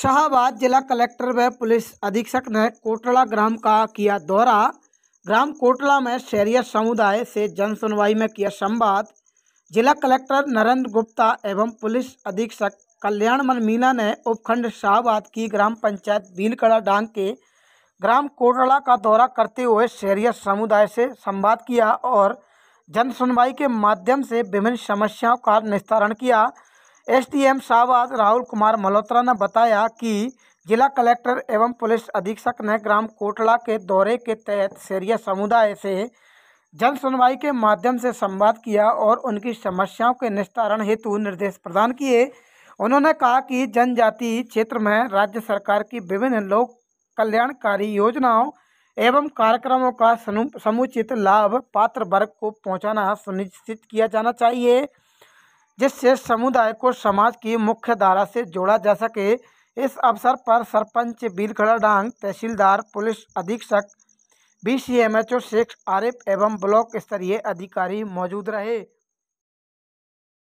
शाहबाद जिला कलेक्टर व पुलिस अधीक्षक ने कोटला ग्राम का किया दौरा ग्राम कोटला में शहरीय समुदाय से जन सुनवाई में किया संवाद जिला कलेक्टर नरेंद्र गुप्ता एवं पुलिस अधीक्षक कल्याण मन मीना ने उपखंड शाहबाद की ग्राम पंचायत बीलकड़ा डांग के ग्राम कोटला का दौरा करते हुए शहरीय समुदाय से संवाद किया और जन सुनवाई के माध्यम से विभिन्न समस्याओं का निस्तारण किया एसडीएम शाहबाद राहुल कुमार मल्होत्रा ने बताया कि जिला कलेक्टर एवं पुलिस अधीक्षक ने ग्राम कोटला के दौरे के तहत शेरिया समुदाय से जन सुनवाई के माध्यम से संवाद किया और उनकी समस्याओं के निस्तारण हेतु निर्देश प्रदान किए उन्होंने कहा कि जनजाति क्षेत्र में राज्य सरकार की विभिन्न लोक कल्याणकारी योजनाओं एवं कार्यक्रमों का समुचित लाभ पात्र वर्ग को पहुंचाना सुनिश्चित किया जाना चाहिए जिससे समुदाय को समाज की मुख्य धारा से जोड़ा जा सके इस अवसर पर सरपंच बीरखड़ा डांग तहसीलदार पुलिस अधीक्षक B C M H O Sheikh Arif एवं ब्लॉक स्तरीय अधिकारी मौजूद रहे